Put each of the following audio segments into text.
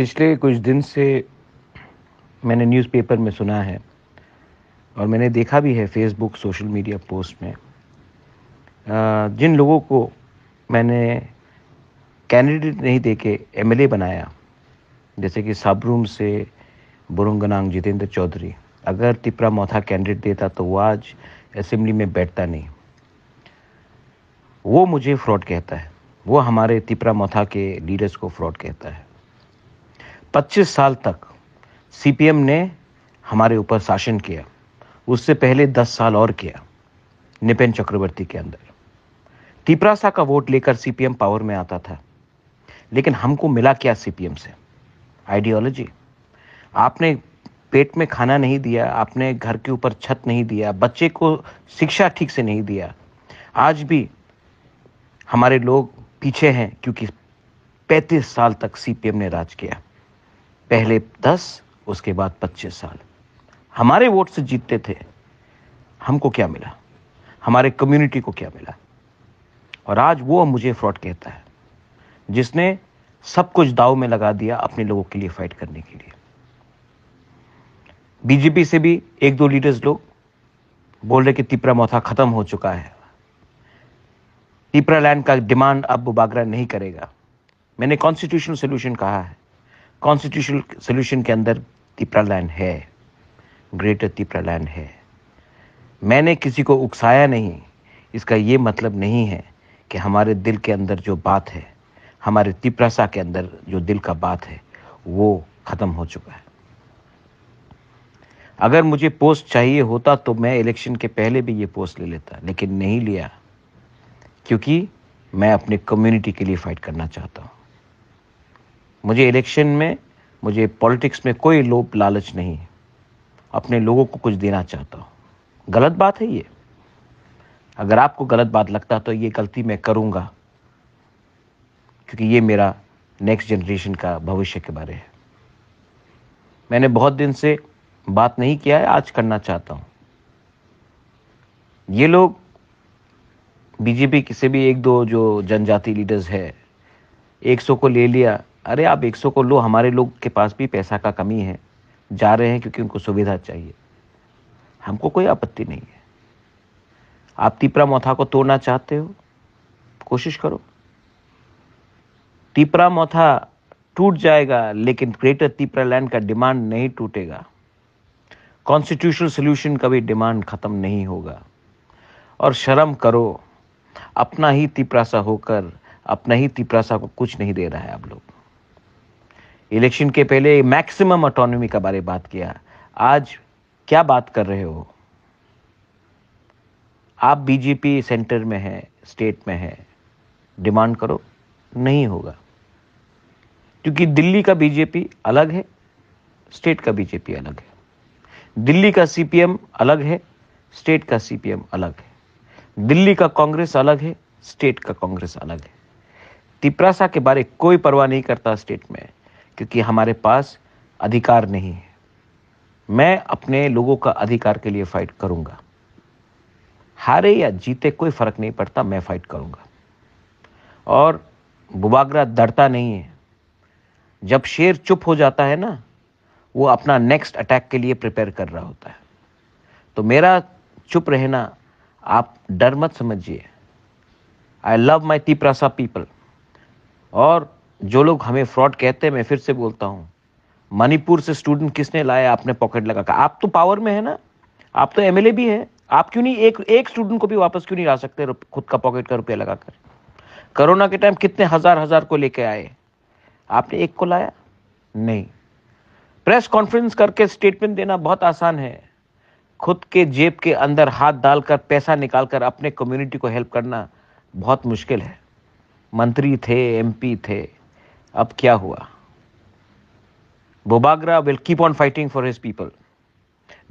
पिछले कुछ दिन से मैंने न्यूज़पेपर में सुना है और मैंने देखा भी है फेसबुक सोशल मीडिया पोस्ट में जिन लोगों को मैंने कैंडिडेट नहीं दे के एम बनाया जैसे कि साबरूम से बुरुंगनांग जितेंद्र चौधरी अगर तिपरा मोथा कैंडिडेट देता तो वो आज असेंबली में बैठता नहीं वो मुझे फ्रॉड कहता है वो हमारे तिपरा मोथा के लीडर्स को फ्रॉड कहता है 25 साल तक सीपीएम ने हमारे ऊपर शासन किया उससे पहले 10 साल और किया निपेन चक्रवर्ती के अंदर तिपरासा का वोट लेकर सीपीएम पावर में आता था लेकिन हमको मिला क्या सीपीएम से आइडियोलॉजी आपने पेट में खाना नहीं दिया आपने घर के ऊपर छत नहीं दिया बच्चे को शिक्षा ठीक से नहीं दिया आज भी हमारे लोग पीछे हैं क्योंकि 35 साल तक सीपीएम ने राज किया पहले दस उसके बाद पच्चीस साल हमारे वोट से जीतते थे हमको क्या मिला हमारे कम्युनिटी को क्या मिला और आज वो मुझे फ्रॉड कहता है जिसने सब कुछ दाव में लगा दिया अपने लोगों के लिए फाइट करने के लिए बीजेपी से भी एक दो लीडर्स लोग बोल रहे कि तिपरा मोथा खत्म हो चुका है तिपरा लैंड का डिमांड अब बागरा नहीं करेगा मैंने कॉन्स्टिट्यूशनल सोल्यूशन कहा है कॉन्स्टिट्यूशनल सोल्यूशन के अंदर तिपरा लैंड है ग्रेटर तिपरा लैंड है मैंने किसी को उकसाया नहीं इसका ये मतलब नहीं है कि हमारे दिल के अंदर जो बात है हमारे तिपरासा के अंदर जो दिल का बात है वो ख़त्म हो चुका है अगर मुझे पोस्ट चाहिए होता तो मैं इलेक्शन के पहले भी ये पोस्ट ले लेता लेकिन नहीं लिया क्योंकि मैं अपने कम्युनिटी के लिए फाइट करना चाहता हूँ मुझे इलेक्शन में मुझे पॉलिटिक्स में कोई लोभ लालच नहीं है अपने लोगों को कुछ देना चाहता हूँ गलत बात है ये अगर आपको गलत बात लगता तो ये गलती मैं करूँगा क्योंकि ये मेरा नेक्स्ट जनरेशन का भविष्य के बारे है मैंने बहुत दिन से बात नहीं किया है आज करना चाहता हूँ ये लोग बीजेपी किसी भी एक दो जो जनजाति लीडर्स है एक सौ को ले लिया अरे आप एक सौ को लो हमारे लोग के पास भी पैसा का कमी है जा रहे हैं क्योंकि उनको सुविधा चाहिए हमको कोई आपत्ति नहीं है आप तीपरा मोथा को तोड़ना चाहते हो कोशिश करो तीपरा मोथा टूट जाएगा लेकिन ग्रेटर तीपरा लैंड का डिमांड नहीं टूटेगा कॉन्स्टिट्यूशनल सोल्यूशन का भी डिमांड खत्म नहीं होगा और शर्म करो अपना ही तिपरासा होकर अपना ही तिपरासा को कुछ नहीं दे रहा है आप लोग इलेक्शन के पहले मैक्सिमम ऑटोनॉमी का बारे बात किया आज क्या बात कर रहे हो आप बीजेपी सेंटर में है स्टेट में है डिमांड करो नहीं होगा क्योंकि दिल्ली का बीजेपी अलग है स्टेट का बीजेपी अलग है दिल्ली का सीपीएम अलग है स्टेट का सीपीएम अलग है दिल्ली का कांग्रेस अलग है स्टेट का कांग्रेस अलग है तिपरासा के बारे कोई परवाह नहीं करता स्टेट में क्योंकि हमारे पास अधिकार नहीं है मैं अपने लोगों का अधिकार के लिए फाइट करूंगा हारे या जीते कोई फर्क नहीं पड़ता मैं फाइट करूंगा और बुबागरा डरता नहीं है जब शेर चुप हो जाता है ना वो अपना नेक्स्ट अटैक के लिए प्रिपेयर कर रहा होता है तो मेरा चुप रहना आप डर मत समझिए I love my Tiprasa people और जो लोग हमें फ्रॉड कहते हैं मैं फिर से बोलता हूं मणिपुर से स्टूडेंट किसने लाया आपने पॉकेट लगा का आप तो पावर में है ना आप तो एमएलए भी है आप क्यों नहीं एक एक स्टूडेंट को भी वापस क्यों नहीं ला सकते खुद का पॉकेट का रुपया लगाकर कोरोना के टाइम कितने हजार हजार को लेके आए आपने एक को लाया नहीं प्रेस कॉन्फ्रेंस करके स्टेटमेंट देना बहुत आसान है खुद के जेब के अंदर हाथ डालकर पैसा निकालकर अपने कम्युनिटी को हेल्प करना बहुत मुश्किल है मंत्री थे एमपी थे अब क्या हुआ Bubagra will keep on fighting for his people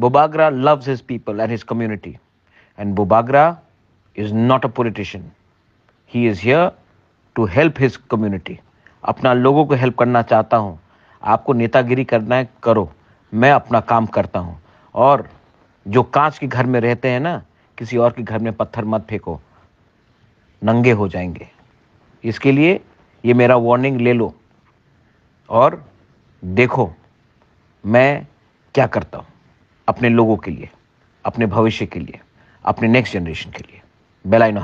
Bubagra loves his people and his community and Bubagra is not a politician he is here to help his community अपना लोगों को हेल्प करना चाहता हूं आपको नेतागिरी करना है करो मैं अपना काम करता हूं और जो कांच के घर में रहते हैं ना किसी और के घर में पत्थर मत फेंको नंगे हो जाएंगे इसके लिए ये मेरा वार्निंग ले लो और देखो मैं क्या करता हूं अपने लोगों के लिए अपने भविष्य के लिए अपने नेक्स्ट जनरेशन के लिए बेलाइन